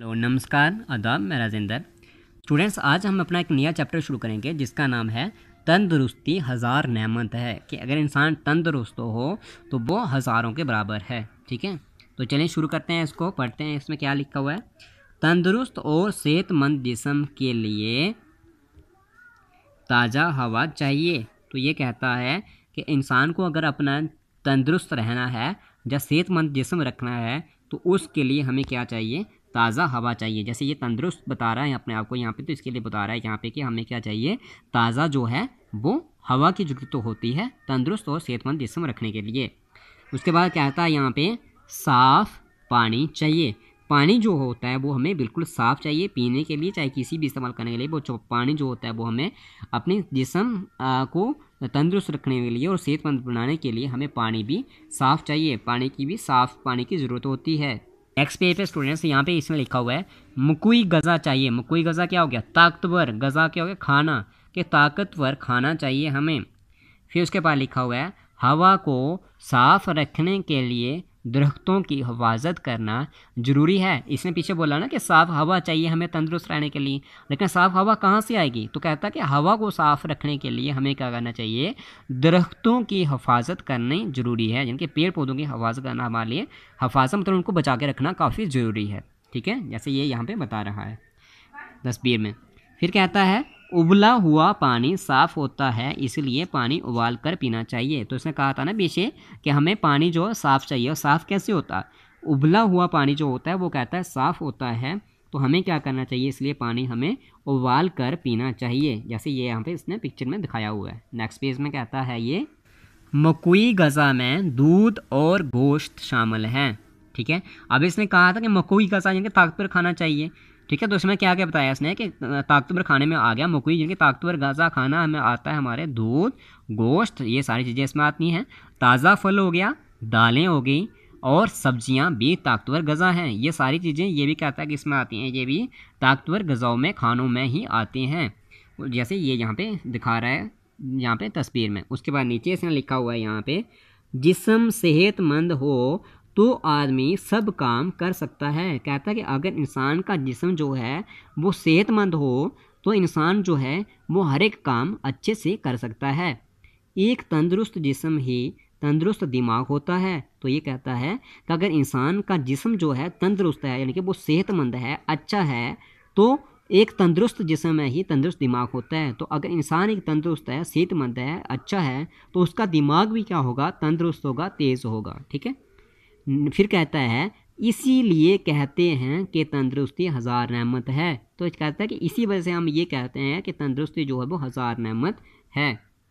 hello नमस्कार आदाब मैं राजेंद्र स्टूडेंट्स आज हम अपना एक नया चैप्टर शुरू करेंगे जिसका नाम है तंदुरुस्ती हज़ार नहमत है कि अगर इंसान तंदुरुस्त हो तो वो हज़ारों के बराबर है ठीक है तो चलें शुरू करते हैं इसको पढ़ते हैं इसमें क्या लिखा हुआ है तंदुरुस्त और सेहतमंद जिसम के लिए ताज़ा हवा चाहिए तो ये कहता है कि इंसान को अगर अपना तंदुरुस्त रहना है या सेहतमंद जिसम रखना है तो उसके लिए हमें क्या चाहिए ताज़ा हवा चाहिए जैसे ये तंदुरुस्त बता रहा है अपने आप को यहाँ पे तो इसके लिए बता रहा है यहाँ पे कि हमें क्या चाहिए ताज़ा जो है वो हवा की ज़रूरत तो होती है तंदुरुस्त और सेहतमंद जिसम रखने के लिए उसके बाद क्या आता है यहाँ पे साफ़ पानी चाहिए पानी जो होता है वो हमें बिल्कुल साफ़ चाहिए पीने के लिए चाहे किसी भी इस्तेमाल करने के लिए वो पानी जो होता है वो हमें अपने जिसम को तंदुरुस्त रखने के लिए और सेहतमंद बनाने के लिए हमें पानी भी साफ़ चाहिए पानी की भी साफ़ पानी की ज़रूरत होती है नेक्स्ट पेज पे स्टूडेंट्स यहाँ पे इसमें लिखा हुआ है मुकुई गज़ा चाहिए मुकुई गज़ा क्या हो गया ताकतवर गज़ा क्या हो गया खाना कि ताकतवर खाना चाहिए हमें फिर उसके बाद लिखा हुआ है हवा को साफ रखने के लिए दरख्तों की हिफाजत करना ज़रूरी है इसने पीछे बोला ना कि साफ़ हवा चाहिए हमें तंदुरुस्त रहने के लिए लेकिन साफ़ हवा कहाँ से आएगी तो कहता है कि हवा को साफ़ रखने के लिए हमें क्या करना चाहिए दरख्तों की हिफाजत करनी ज़रूरी है यानी कि पेड़ पौधों की हिफाजत करना हमारे लिए हिफाजत मतलब उनको बचा के रखना काफ़ी ज़रूरी है ठीक है जैसे ये यहाँ पर बता रहा है तस्वीर में फिर कहता है उबला हुआ पानी साफ होता है इसलिए पानी उबाल कर पीना चाहिए तो इसने कहा था ना पीछे कि हमें पानी जो साफ़ चाहिए और साफ़ कैसे होता उबला हुआ पानी जो होता है वो कहता है साफ़ होता है तो हमें क्या करना चाहिए इसलिए पानी हमें उबाल कर पीना चाहिए जैसे ये यहाँ पे इसने पिक्चर में दिखाया हुआ है नेक्स्ट पेज में कहता है ये मकोई गज़ा में दूध और गोश्त शामिल हैं ठीक है अब इसने कहा था कि मकोई गज़ा यानी कि ताकतवर खाना चाहिए ठीक है तो इसमें क्या क्या बताया इसने कि ताकतवर खाने में आ गया मकुई जिनके ताकतवर गाजा खाना हमें आता है हमारे दूध गोश्त ये सारी चीज़ें इसमें आती हैं ताज़ा फल हो गया दालें हो गई और सब्जियां भी ताकतवर गज़ा हैं ये सारी चीज़ें ये भी कहता है कि इसमें आती हैं ये भी ताकतवर गज़ाओं में खानों में ही आती हैं जैसे ये यहाँ पे दिखा रहा है यहाँ पे तस्वीर में उसके बाद नीचे इसने लिखा हुआ है यहाँ पे जिसम सेहतमंद हो तो आदमी सब काम कर सकता है कहता है कि अगर इंसान का जिसम जो है वो सेहतमंद हो तो इंसान जो है वो हर एक काम अच्छे से कर सकता है एक तंदुरुस्त जिसम ही तंदुरुस्त दिमाग होता है तो ये कहता है कि अगर इंसान का जिसम जो है तंदुरुस्त है यानी कि वो सेहतमंद है अच्छा है तो एक तंदुरुस्त जिसम में ही तंदुरुस्त दिमाग होता है तो अगर इंसान एक तंदुरुस्त है सेहतमंद है अच्छा है तो उसका दिमाग भी क्या होगा तंदुरुस्त होगा तेज़ होगा ठीक है फिर कहता है इसीलिए कहते हैं कि तंदुरुस्ती हज़ार नहमत है तो कहता है कि इसी वजह से हम ये कहते हैं कि तंदुरुस्ती जो है वो हज़ार नहमत है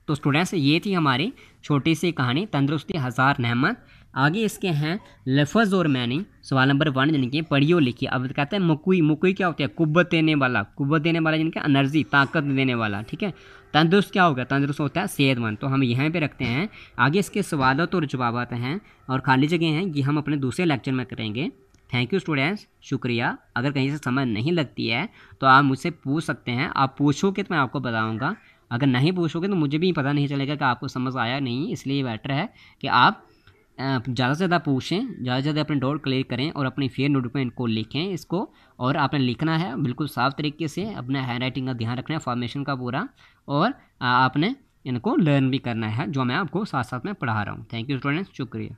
तो स्टूडेंट्स ये थी हमारी छोटी सी कहानी तंदुरुस्ती हज़ार नहमत आगे इसके हैं लफज और मैनी सवाल नंबर वन यानी कि पढ़ियो लिखिए अब कहते हैं मकुई मकुई क्या होता है कुब्बत देने वाला कुब्बत देने वाला यानी कि एनर्जी ताकत देने वाला ठीक है तंदुरुस्त क्या होगा तंदुरुस्त होता है सेहतमंद तो हम यहाँ पे रखते हैं आगे इसके सवालत और जवाब हैं और खाली जगह हैं ये हम अपने दूसरे लेक्चर में करेंगे थैंक यू स्टूडेंट्स शुक्रिया अगर कहीं से समझ नहीं लगती है तो आप मुझसे पूछ सकते हैं आप पूछोगे तो मैं आपको बताऊँगा अगर नहीं पूछोगे तो मुझे भी पता नहीं चलेगा कि आपको समझ आया नहीं इसलिए बेटर है कि आप ज़्यादा से ज़्यादा पूछें ज़्यादा से ज़्यादा अपने डाउट क्लियर करें और अपने फेयर नोटमेंट को लिखें इसको और आपने लिखना है बिल्कुल साफ तरीके से अपने हैंड राइटिंग का ध्यान रखना है फॉर्मेशन का पूरा और आपने इनको लर्न भी करना है जो मैं आपको साथ साथ में पढ़ा रहा हूँ थैंक यू स्टूडेंट्स शुक्रिया